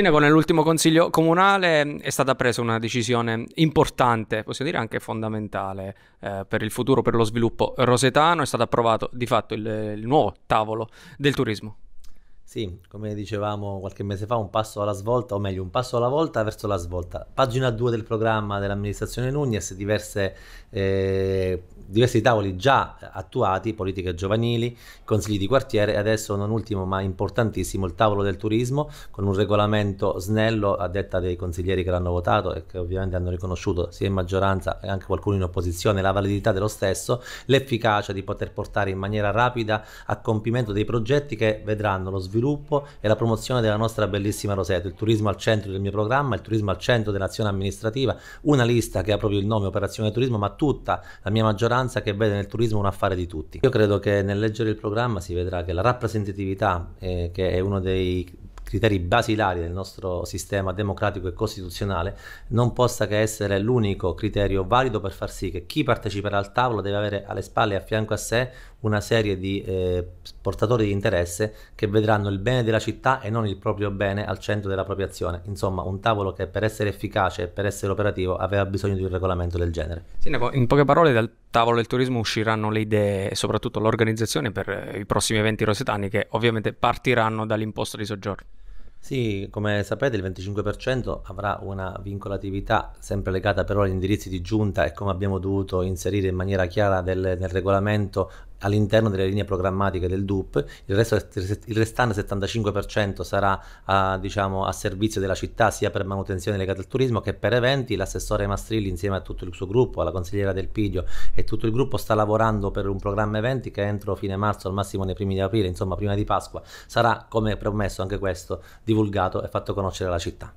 Sindaco, nell'ultimo consiglio comunale è stata presa una decisione importante, possiamo dire anche fondamentale, eh, per il futuro, per lo sviluppo rosetano. È stato approvato di fatto il, il nuovo tavolo del turismo. Sì, come dicevamo qualche mese fa, un passo alla svolta, o meglio, un passo alla volta verso la svolta. Pagina 2 del programma dell'amministrazione Nunez, diverse, eh, diversi tavoli già attuati, politiche giovanili, consigli di quartiere e adesso non ultimo ma importantissimo il tavolo del turismo con un regolamento snello a detta dei consiglieri che l'hanno votato e che ovviamente hanno riconosciuto sia in maggioranza e anche qualcuno in opposizione la validità dello stesso, l'efficacia di poter portare in maniera rapida a compimento dei progetti che vedranno lo sviluppo sviluppo e la promozione della nostra bellissima Roseto, il turismo al centro del mio programma, il turismo al centro dell'azione amministrativa, una lista che ha proprio il nome Operazione Turismo, ma tutta la mia maggioranza che vede nel turismo un affare di tutti. Io credo che nel leggere il programma si vedrà che la rappresentatività, eh, che è uno dei criteri basilari del nostro sistema democratico e costituzionale, non possa che essere l'unico criterio valido per far sì che chi parteciperà al tavolo deve avere alle spalle e a fianco a sé una serie di eh, portatori di interesse che vedranno il bene della città e non il proprio bene al centro della propria azione. Insomma, un tavolo che per essere efficace e per essere operativo aveva bisogno di un regolamento del genere. Sì, in poche parole, dal tavolo del turismo usciranno le idee e soprattutto l'organizzazione per eh, i prossimi eventi rosetani che ovviamente partiranno dall'imposta di soggiorno. Sì, come sapete il 25% avrà una vincolatività sempre legata però agli indirizzi di giunta e come abbiamo dovuto inserire in maniera chiara del, nel regolamento all'interno delle linee programmatiche del DUP, il, resto, il restante 75% sarà a, diciamo, a, servizio della città sia per manutenzione legata al turismo che per eventi. L'assessore Mastrilli insieme a tutto il suo gruppo, alla consigliera Del Piglio e tutto il gruppo sta lavorando per un programma eventi che entro fine marzo, al massimo nei primi di aprile, insomma prima di Pasqua, sarà come promesso anche questo divulgato e fatto conoscere alla città.